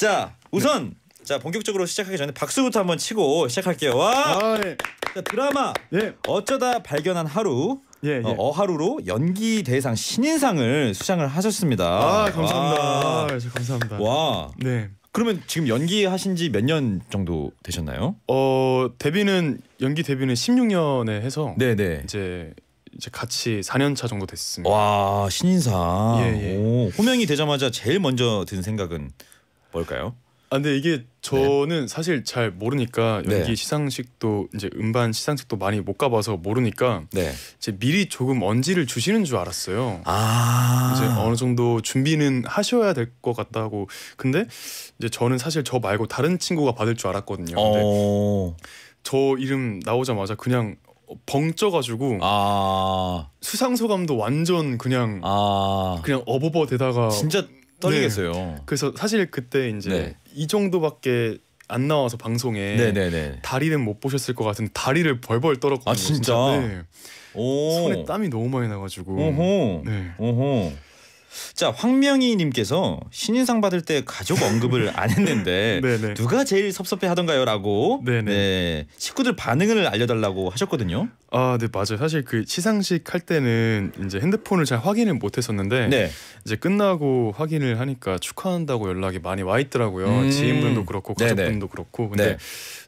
자 우선 네. 자 본격적으로 시작하기 전에 박수부터 한번 치고 시작할게요. 와. 아, 네. 자, 드라마 네. 어쩌다 발견한 하루. 예, 예. 어, 하루로 연기 대상 신인상을 수상을 하셨습니다. 아 감사합니다. 와. 아, 감사합니다. 와. 네. 그러면 지금 연기 하신 지 몇 년 정도 되셨나요? 어 데뷔는 연기 데뷔는 16년에 해서 네네 네. 이제 이제 같이 4년 차 정도 됐습니다. 와 신인상. 예, 예. 호명이 되자마자 제일 먼저 든 생각은 뭘까요? 아, 근데 이게 저는 네. 사실 잘 모르니까 네. 연기 네. 시상식도 이제 음반 시상식도 많이 못 가봐서 모르니까 네. 이제 미리 조금 언지를 주시는 줄 알았어요. 아 이제 어느 정도 준비는 하셔야 될 것 같다고. 근데 이제 저는 사실 저 말고 다른 친구가 받을 줄 알았거든요. 어. 근데 저 이름 나오자마자 그냥 벙쪄가지고 아 수상 소감도 완전 그냥 아 그냥 어버버 되다가 진짜 떨리겠어요. 네. 그래서 사실 그때 이제 네. 이 정도밖에 안 나와서 방송에 네네네. 다리는 못 보셨을 것 같은 다리를 벌벌 떨었거든요. 아 진짜. 진짜. 네. 손에 땀이 너무 많이 나가지고. 오호. 네. 오호. 자 황명희님께서 신인상 받을 때 가족 언급을 안 했는데 누가 제일 섭섭해하던가요라고 네네. 네, 식구들 반응을 알려달라고 하셨거든요. 아, 네 맞아요. 사실 그 시상식 할 때는 이제 핸드폰을 잘 확인을 못했었는데 네. 이제 끝나고 확인을 하니까 축하한다고 연락이 많이 와 있더라고요. 음. 지인분도 그렇고 가족분도 네네. 그렇고 근데 네.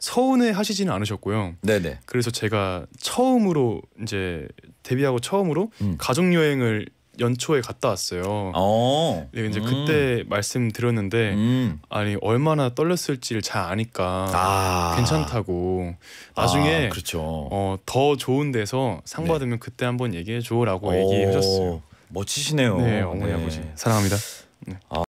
서운해 하시지는 않으셨고요. 네네. 그래서 제가 처음으로 이제 데뷔하고 처음으로 음. 가족 여행을 연초에 갔다 왔어요. 어. 네, 이제 음. 그때 말씀드렸는데 음. 아니 얼마나 떨렸을지를 잘 아니까 아. 괜찮다고 나중에 아, 그렇죠. 어, 더 좋은 데서 상 네. 받으면 네. 그때 한번 얘기해 줘라고 얘기하셨어요. 멋지시네요. 네, 어머니 네. 아버지 사랑합니다. 네. 아.